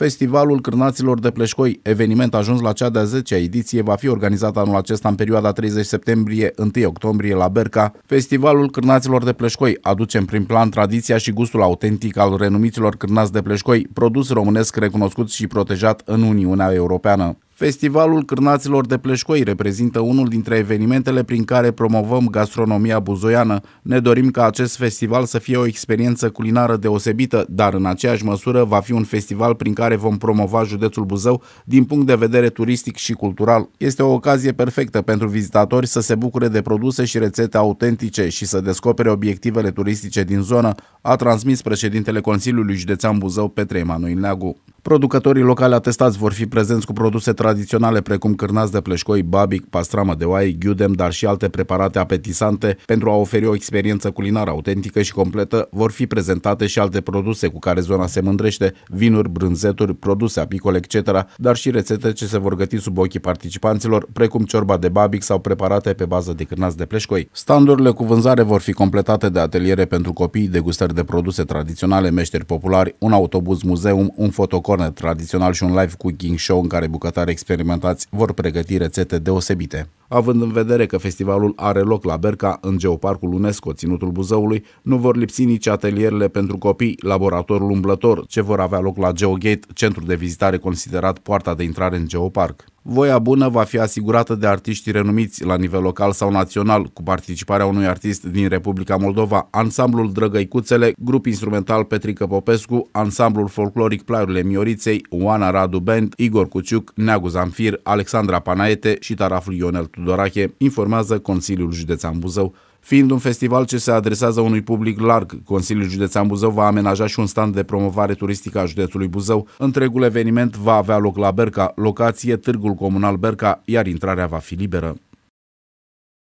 Festivalul Cârnaților de Pleșcoi, eveniment ajuns la cea de-a 10-a ediție, va fi organizat anul acesta în perioada 30 septembrie-1 octombrie la Berca. Festivalul Cârnaților de Pleșcoi aduce în prim plan tradiția și gustul autentic al renumiților cârnați de pleșcoi, produs românesc recunoscut și protejat în Uniunea Europeană. Festivalul Cârnaților de Pleșcoi reprezintă unul dintre evenimentele prin care promovăm gastronomia buzoiană. Ne dorim ca acest festival să fie o experiență culinară deosebită, dar în aceeași măsură va fi un festival prin care vom promova județul Buzău din punct de vedere turistic și cultural. Este o ocazie perfectă pentru vizitatori să se bucure de produse și rețete autentice și să descopere obiectivele turistice din zonă, a transmis președintele Consiliului Județean Buzău Petre Emanuel Neagu. Producătorii locali atestați vor fi prezenți cu produse tradiționale precum cârnați de pleșcoi, babic, pastramă de oaie, ghiudem, dar și alte preparate apetisante pentru a oferi o experiență culinară autentică și completă. Vor fi prezentate și alte produse cu care zona se mândrește, vinuri, brânzeturi, produse apicole, etc., dar și rețete ce se vor găti sub ochii participanților, precum ciorba de babic sau preparate pe bază de cârnați de pleșcoi. Standurile cu vânzare vor fi completate de ateliere pentru copii, degustări de produse tradiționale, meșteri populari, un autobuz muzeum, un fotocop cornet tradițional și un live cooking show în care bucătari experimentați vor pregăti rețete deosebite având în vedere că festivalul are loc la Berca, în Geoparcul UNESCO, Ținutul Buzăului, nu vor lipsi nici atelierele pentru copii, laboratorul umblător, ce vor avea loc la Geogate, centru de vizitare considerat poarta de intrare în Geoparc. Voia bună va fi asigurată de artiști renumiți la nivel local sau național, cu participarea unui artist din Republica Moldova, ansamblul Drăgăicuțele, grup instrumental Petrică Popescu, ansamblul folcloric Plaiurile Mioriței, Oana Radu Band, Igor Cuciuc, Neagu Zamfir, Alexandra Panaete și taraful Ionel Tudor. Tudorache, informează Consiliul Județean Buzău. Fiind un festival ce se adresează unui public larg, Consiliul Județean Buzău va amenaja și un stand de promovare turistică a județului Buzău. Întregul eveniment va avea loc la Berca, locație Târgul Comunal Berca, iar intrarea va fi liberă.